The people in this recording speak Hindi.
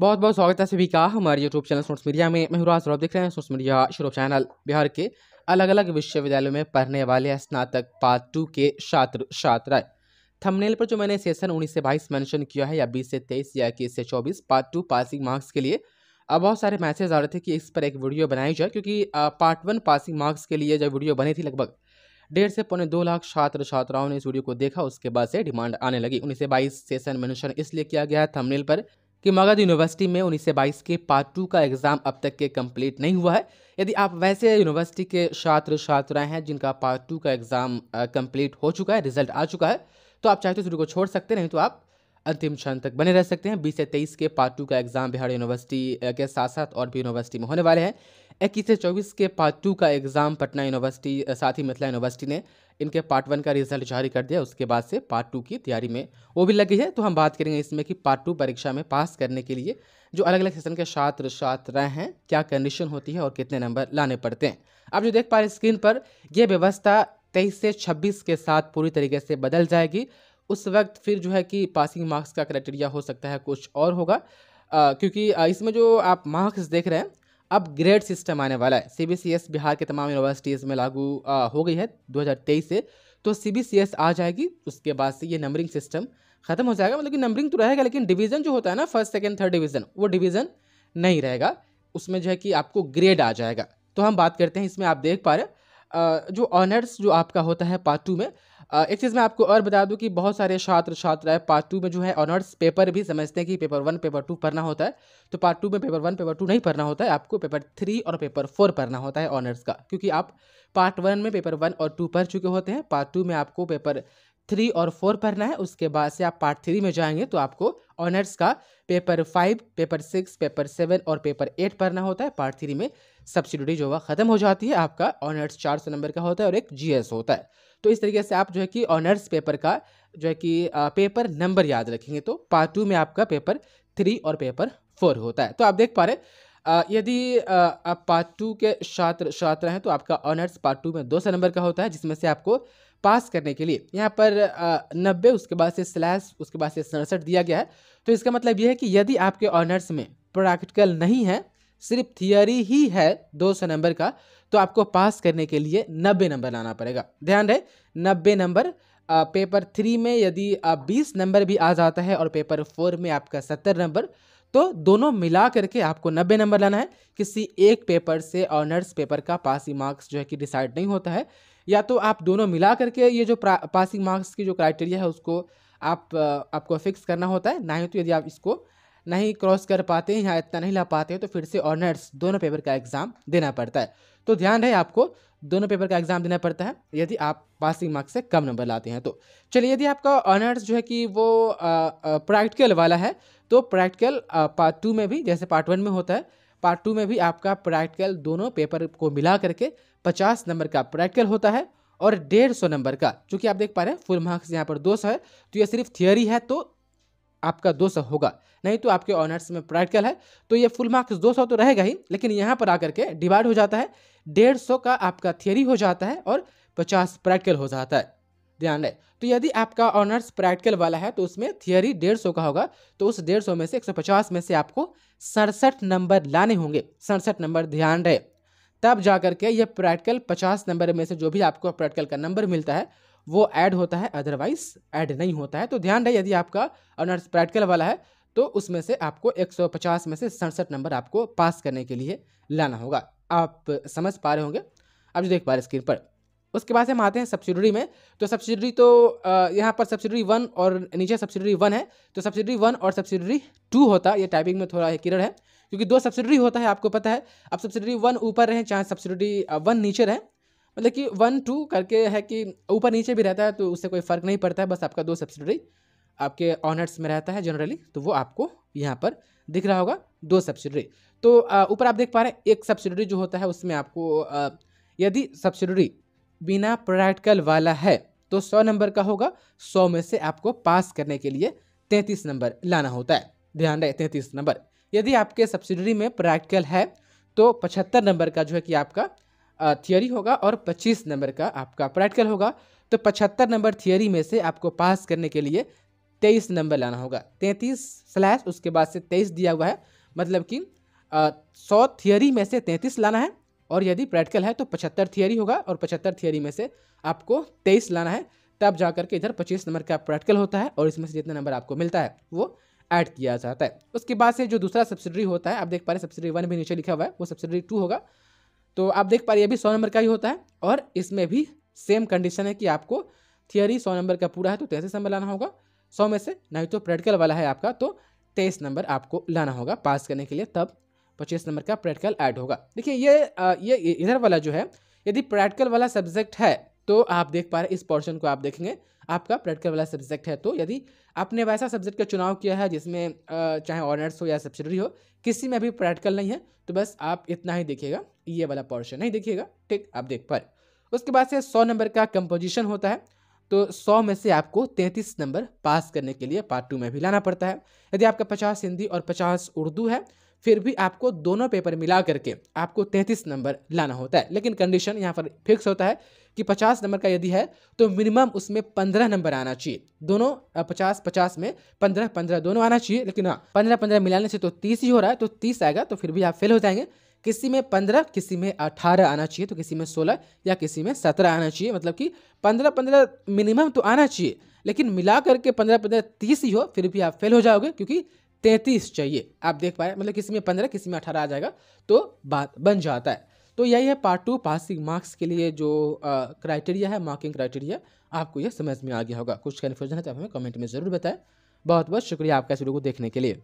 बहुत बहुत स्वागत है सभी का हमारे यूट्यूब चैनल सोर्स मीडिया में मैं हुराज देख रहे हैं सोर्स मीडिया शुरू चैनल बिहार के अलग अलग विश्वविद्यालयों में पढ़ने वाले स्नातक पार्ट टू के छात्र छात्राएं थंबनेल पर जो मैंने सेशन 19 से 22 मेंशन किया है या 20 से 23 या इक्कीस से 24 पार्ट टू पासिंग मार्क्स के लिए अब बहुत सारे मैसेज आ रहे थे कि इस पर एक वीडियो बनाई जाए क्योंकि पार्ट वन पासिंग मार्क्स के लिए जब वीडियो बनी थी लगभग डेढ़ से पौने दो लाख छात्र छात्राओं ने इस वीडियो को देखा उसके बाद से डिमांड आने लगी उन्नीस से बाईस सेशन मेंशन इसलिए किया गया है थंबनेल पर कि मगध यूनिवर्सिटी में उन्नीस से बाईस के पार्ट टू का एग्ज़ाम अब तक के कंप्लीट नहीं हुआ है यदि आप वैसे यूनिवर्सिटी के छात्र छात्राएं हैं जिनका पार्ट टू का एग्ज़ाम कंप्लीट हो चुका है रिजल्ट आ चुका है तो आप चाहे तो वीडियो को छोड़ सकते नहीं तो आप अंतिम क्षण तक बने रह सकते हैं बीस से तेईस के पार्ट टू का एग्ज़ाम बिहार यूनिवर्सिटी के साथ साथ और भी यूनिवर्सिटी में होने वाले हैं इक्कीस से चौबीस के पार्ट टू का एग्ज़ाम पटना यूनिवर्सिटी साथ ही मिथिला यूनिवर्सिटी ने इनके पार्ट वन का रिजल्ट जारी कर दिया उसके बाद से पार्ट टू की तैयारी में वो भी लगी है तो हम बात करेंगे इसमें कि पार्ट टू परीक्षा में पास करने के लिए जो अलग अलग सेशन के छात्र छात्राएँ हैं क्या कंडीशन होती है और कितने नंबर लाने पड़ते हैं आप जो देख पा रहे स्क्रीन पर यह व्यवस्था तेईस से छब्बीस के साथ पूरी तरीके से बदल जाएगी उस वक्त फिर जो है कि पासिंग मार्क्स का क्राइटेरिया हो सकता है कुछ और होगा आ, क्योंकि इसमें जो आप मार्क्स देख रहे हैं अब ग्रेड सिस्टम आने वाला है एस बिहार के तमाम यूनिवर्सिटीज़ में लागू आ, हो गई है 2023 से तो एस आ जाएगी उसके बाद से ये नंबरिंग सिस्टम ख़त्म हो जाएगा मतलब कि नंबरिंग तो रहेगा लेकिन डिवीज़न जो होता है ना फर्स्ट सेकेंड थर्ड डिवीज़न वो डिवीज़न नहीं रहेगा उसमें जो है कि आपको ग्रेड आ जाएगा तो हम बात करते हैं इसमें आप देख पा रहे हैं जो ऑनर्स जो आपका होता है पार्ट टू में एक चीज़ मैं आपको और बता दूं कि बहुत सारे छात्र छात्राएं पार्ट टू में जो है ऑनर्स पेपर भी समझते हैं कि पेपर वन पेपर टू पढ़ना होता है तो पार्ट टू में पेपर वन पेपर टू नहीं पढ़ना होता है आपको पेपर थ्री और पेपर फोर पढ़ना होता है ऑनर्स का क्योंकि आप पार्ट वन में पेपर वन और टू पढ़ चुके होते हैं पार्ट टू में आपको पेपर थ्री और फोर पढ़ना है उसके बाद से आप पार्ट थ्री में जाएंगे तो आपको ऑनर्स का paper five paper six paper seven और पेपर एट पढ़ना होता है पार्ट थ्री में सब्सिडी जो है ख़त्म हो जाती है आपका ऑनर्स चार सौ नंबर का होता है और एक जीएस होता है तो इस तरीके से आप जो है कि ऑनर्स पेपर का जो है कि पेपर नंबर याद रखेंगे तो पार्ट टू में आपका पेपर थ्री और पेपर फोर होता है तो आप देख पा रहे यदि आप पार्ट टू के छात्र छात्र हैं तो आपका ऑनर्स पार्ट टू में दो सौ नंबर का होता है जिसमें से आपको पास करने के लिए यहाँ पर नब्बे उसके बाद से स्लैश उसके बाद से सड़सठ दिया गया है तो इसका मतलब यह है कि यदि आपके ऑनर्स में प्रैक्टिकल नहीं है सिर्फ थियोरी ही है 200 नंबर का तो आपको पास करने के लिए 90 नंबर लाना पड़ेगा ध्यान रहे 90 नंबर पेपर थ्री में यदि बीस नंबर भी आ जाता है और पेपर फोर में आपका सत्तर नंबर तो दोनों मिला करके आपको नब्बे नंबर लाना है किसी एक पेपर से ऑनर्स पेपर का पासिंग मार्क्स जो है कि डिसाइड नहीं होता है या तो आप दोनों मिला करके ये जो पासिंग मार्क्स की जो क्राइटेरिया है उसको आप आपको फिक्स करना होता है ना ही तो यदि आप इसको नहीं क्रॉस कर पाते हैं या इतना नहीं ला पाते हैं तो फिर से ऑनर्स दोनों पेपर का एग्ज़ाम देना पड़ता है तो ध्यान रहे आपको दोनों पेपर का एग्ज़ाम देना पड़ता है यदि आप पासिंग मार्क्स से कम नंबर लाते हैं तो चलिए यदि आपका ऑनर्स जो है कि वो प्रैक्टिकल वाला है तो प्रैक्टिकल पार्ट टू में भी जैसे पार्ट वन में होता है पार्ट टू में भी आपका प्रैक्टिकल दोनों पेपर को मिला करके पचास नंबर का प्रैक्टिकल होता है और डेढ़ सौ नंबर का चूँकि आप देख पा रहे हैं फुल मार्क्स यहाँ पर दो सौ है तो ये सिर्फ थियोरी है तो आपका दो सौ होगा नहीं तो आपके ऑनर्स में प्रैक्टिकल है तो ये फुल मार्क्स दो सौ तो रहेगा ही लेकिन यहाँ पर आकर के डिवाइड हो जाता है डेढ़ सौ का आपका थियोरी हो जाता है और पचास प्रैक्टिकल हो जाता है ध्यान रहे तो यदि आपका ऑनर्स प्रैक्टिकल वाला है तो उसमें थियोरी डेढ़ सौ का होगा तो उस डेढ़ सौ में से एक सौ पचास में से आपको सड़सठ नंबर लाने होंगे सड़सठ नंबर ध्यान रहे तब जा कर के ये प्रैक्टिकल पचास नंबर में से जो भी आपको प्रैक्टिकल का नंबर मिलता है वो ऐड होता है अदरवाइज ऐड नहीं होता है तो ध्यान रहे यदि आपका ऑनर्स प्रैक्टिकल वाला है तो उसमें से आपको 150 में से सड़सठ नंबर आपको पास करने के लिए लाना होगा आप समझ पा रहे होंगे आप जो देख पा रहे स्क्रीन पर उसके बाद हम आते हैं सब्सिडरी में तो सब्सिडरी तो यहाँ पर सब्सिडरी वन और नीचे सब्सिडरी वन है तो सब्सिडरी वन और सब्सिडरी टू होता ये टाइपिंग में थोड़ा किरण है क्योंकि दो सब्सिडरी होता है आपको पता है अब सब्सिडरी वन ऊपर रहें चाहे सब्सिडरी वन नीचे रहें मतलब कि वन टू करके है कि ऊपर नीचे भी रहता है तो उससे कोई फ़र्क नहीं पड़ता है बस आपका दो सब्सिडरी आपके ऑनर्स में रहता है जनरली तो वो आपको यहाँ पर दिख रहा होगा दो सब्सिडरी तो ऊपर आप देख पा रहे हैं एक सब्सिडरी जो होता है उसमें आपको यदि सब्सिडरी बिना प्रैक्टिकल वाला है तो सौ नंबर का होगा सौ में से आपको पास करने के लिए तैंतीस नंबर लाना होता है ध्यान रहे तैंतीस नंबर यदि आपके सब्सिडरी में प्रैक्टिकल है तो पचहत्तर नंबर का जो है कि आपका थियोरी होगा और पच्चीस नंबर का आपका प्रैक्टिकल होगा तो पचहत्तर नंबर थियोरी में से आपको पास करने के लिए तेईस नंबर लाना होगा तैंतीस स्लैश उसके बाद से तेईस दिया हुआ है मतलब कि सौ थियोरी में से तैंतीस लाना है और यदि प्रैक्टिकल है तो पचहत्तर थियोरी होगा और पचहत्तर थियोरी में से आपको तेईस लाना है तब जा करके इधर पच्चीस नंबर का प्रैक्टिकल होता है और इसमें से जितना नंबर आपको मिलता है वो ऐड किया जाता है उसके बाद से जो दूसरा सब्सिडरी होता है आप देख पा रहे सब्सिडी वन भी नीचे लिखा हुआ है वो सब्सिडी टू होगा तो आप देख पा रहे ये भी सौ नंबर का ही होता है और इसमें भी सेम कंडीशन है कि आपको थियोरी सौ नंबर का पूरा है तो तैंतीस नंबर लाना होगा सौ में से नहीं तो प्रैक्टिकल वाला है आपका तो तेईस नंबर आपको लाना होगा पास करने के लिए तब पच्चीस नंबर का प्रैक्टिकल ऐड होगा देखिए ये ये इधर वाला जो है यदि प्रैक्टिकल वाला सब्जेक्ट है तो आप देख पा रहे इस पोर्शन को आप देखेंगे आपका प्रैक्टिकल वाला सब्जेक्ट है तो यदि आपने वैसा सब्जेक्ट का चुनाव किया है जिसमें चाहे ऑनर्स हो या सब्सिडरी हो किसी में भी प्रैक्टिकल नहीं है तो बस आप इतना ही देखिएगा ये वाला पोर्शन नहीं देखिएगा ठीक आप देख पर उसके बाद से सौ नंबर का कंपोजिशन होता है तो सौ में से आपको तैंतीस नंबर पास करने के लिए पार्ट टू में भी लाना पड़ता है यदि आपका पचास हिंदी और पचास उर्दू है फिर भी आपको दोनों पेपर मिला करके आपको तैंतीस नंबर लाना होता है लेकिन कंडीशन यहाँ पर फिक्स होता है कि पचास नंबर का यदि है तो मिनिमम उसमें पंद्रह नंबर आना चाहिए दोनों पचास पचास में पंद्रह पंद्रह दोनों आना चाहिए लेकिन हाँ पंद्रह पंद्रह मिलाने से तो तीस ही हो रहा है तो तीस आएगा तो फिर भी आप फेल हो जाएंगे किसी में पंद्रह किसी में अठारह आना चाहिए तो किसी में सोलह या किसी में सत्रह आना चाहिए मतलब कि पंद्रह पंद्रह मिनिमम तो आना चाहिए लेकिन मिला करके पंद्रह पंद्रह तीस ही हो फिर भी आप फेल हो जाओगे क्योंकि तैंतीस चाहिए आप देख पाए मतलब किसी में पंद्रह किसी में अठारह आ जाएगा तो बात बन जाता है तो यही है पार्ट टू पासिंग मार्क्स के लिए जो क्राइटेरिया है मार्किंग क्राइटेरिया आपको यह समझ में आ गया होगा कुछ कन्फ्यूजन है तो आप हमें कमेंट में ज़रूर बताएं बहुत बहुत शुक्रिया आपका इस वीडियो को देखने के लिए